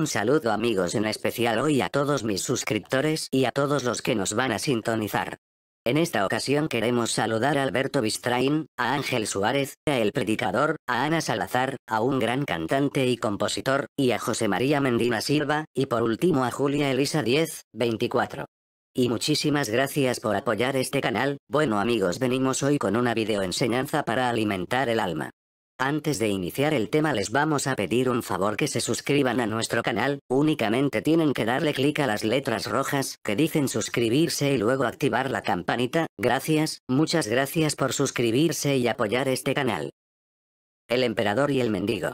Un saludo amigos en especial hoy a todos mis suscriptores y a todos los que nos van a sintonizar. En esta ocasión queremos saludar a Alberto Bistrain, a Ángel Suárez, a El Predicador, a Ana Salazar, a un gran cantante y compositor, y a José María Mendina Silva, y por último a Julia Elisa 10, 24. Y muchísimas gracias por apoyar este canal, bueno amigos venimos hoy con una video enseñanza para alimentar el alma. Antes de iniciar el tema les vamos a pedir un favor que se suscriban a nuestro canal, únicamente tienen que darle clic a las letras rojas que dicen suscribirse y luego activar la campanita, gracias, muchas gracias por suscribirse y apoyar este canal. El emperador y el mendigo.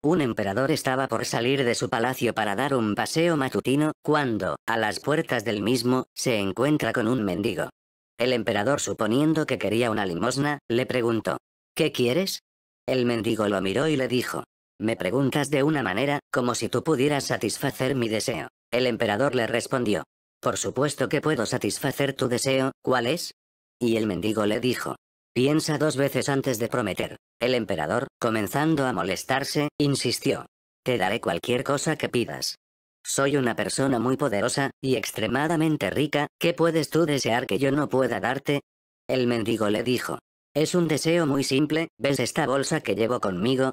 Un emperador estaba por salir de su palacio para dar un paseo matutino, cuando, a las puertas del mismo, se encuentra con un mendigo. El emperador suponiendo que quería una limosna, le preguntó, ¿Qué quieres? El mendigo lo miró y le dijo. Me preguntas de una manera, como si tú pudieras satisfacer mi deseo. El emperador le respondió. Por supuesto que puedo satisfacer tu deseo, ¿cuál es? Y el mendigo le dijo. Piensa dos veces antes de prometer. El emperador, comenzando a molestarse, insistió. Te daré cualquier cosa que pidas. Soy una persona muy poderosa, y extremadamente rica, ¿qué puedes tú desear que yo no pueda darte? El mendigo le dijo. Es un deseo muy simple, ¿ves esta bolsa que llevo conmigo?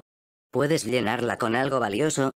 ¿Puedes llenarla con algo valioso?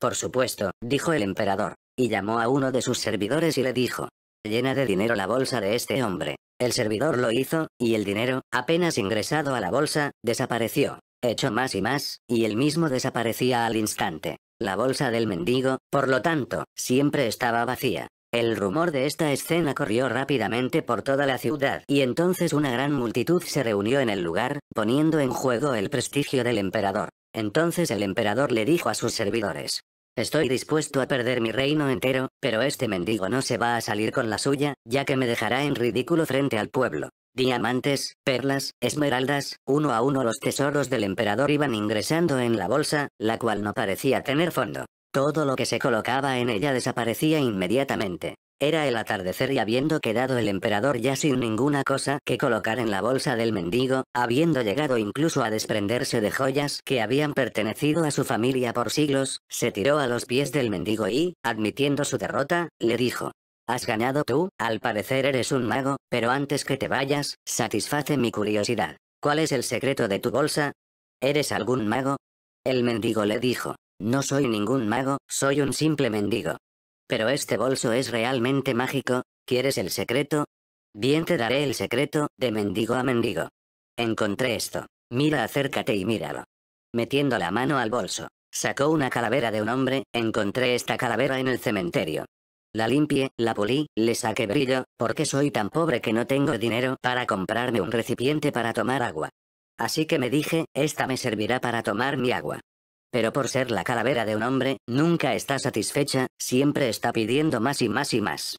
Por supuesto, dijo el emperador, y llamó a uno de sus servidores y le dijo, llena de dinero la bolsa de este hombre. El servidor lo hizo, y el dinero, apenas ingresado a la bolsa, desapareció. Hecho más y más, y el mismo desaparecía al instante. La bolsa del mendigo, por lo tanto, siempre estaba vacía. El rumor de esta escena corrió rápidamente por toda la ciudad, y entonces una gran multitud se reunió en el lugar, poniendo en juego el prestigio del emperador. Entonces el emperador le dijo a sus servidores, Estoy dispuesto a perder mi reino entero, pero este mendigo no se va a salir con la suya, ya que me dejará en ridículo frente al pueblo. Diamantes, perlas, esmeraldas, uno a uno los tesoros del emperador iban ingresando en la bolsa, la cual no parecía tener fondo. Todo lo que se colocaba en ella desaparecía inmediatamente. Era el atardecer y habiendo quedado el emperador ya sin ninguna cosa que colocar en la bolsa del mendigo, habiendo llegado incluso a desprenderse de joyas que habían pertenecido a su familia por siglos, se tiró a los pies del mendigo y, admitiendo su derrota, le dijo, Has ganado tú, al parecer eres un mago, pero antes que te vayas, satisface mi curiosidad. ¿Cuál es el secreto de tu bolsa? ¿Eres algún mago? El mendigo le dijo, no soy ningún mago, soy un simple mendigo. Pero este bolso es realmente mágico, ¿quieres el secreto? Bien te daré el secreto, de mendigo a mendigo. Encontré esto. Mira, acércate y míralo. Metiendo la mano al bolso, sacó una calavera de un hombre, encontré esta calavera en el cementerio. La limpié, la pulí, le saqué brillo, porque soy tan pobre que no tengo dinero para comprarme un recipiente para tomar agua. Así que me dije, esta me servirá para tomar mi agua pero por ser la calavera de un hombre, nunca está satisfecha, siempre está pidiendo más y más y más.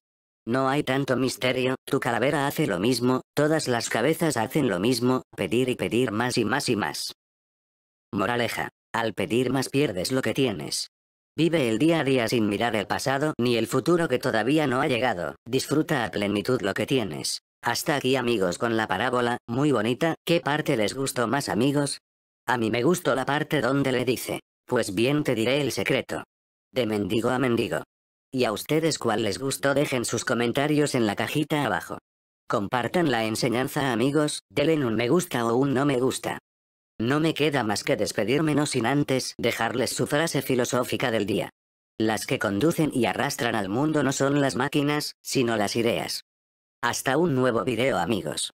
No hay tanto misterio, tu calavera hace lo mismo, todas las cabezas hacen lo mismo, pedir y pedir más y más y más. Moraleja. Al pedir más pierdes lo que tienes. Vive el día a día sin mirar el pasado ni el futuro que todavía no ha llegado, disfruta a plenitud lo que tienes. Hasta aquí amigos con la parábola, muy bonita, ¿qué parte les gustó más amigos? A mí me gustó la parte donde le dice, pues bien te diré el secreto. De mendigo a mendigo. Y a ustedes cuál les gustó dejen sus comentarios en la cajita abajo. Compartan la enseñanza amigos, denle un me gusta o un no me gusta. No me queda más que despedirme no sin antes dejarles su frase filosófica del día. Las que conducen y arrastran al mundo no son las máquinas, sino las ideas. Hasta un nuevo video amigos.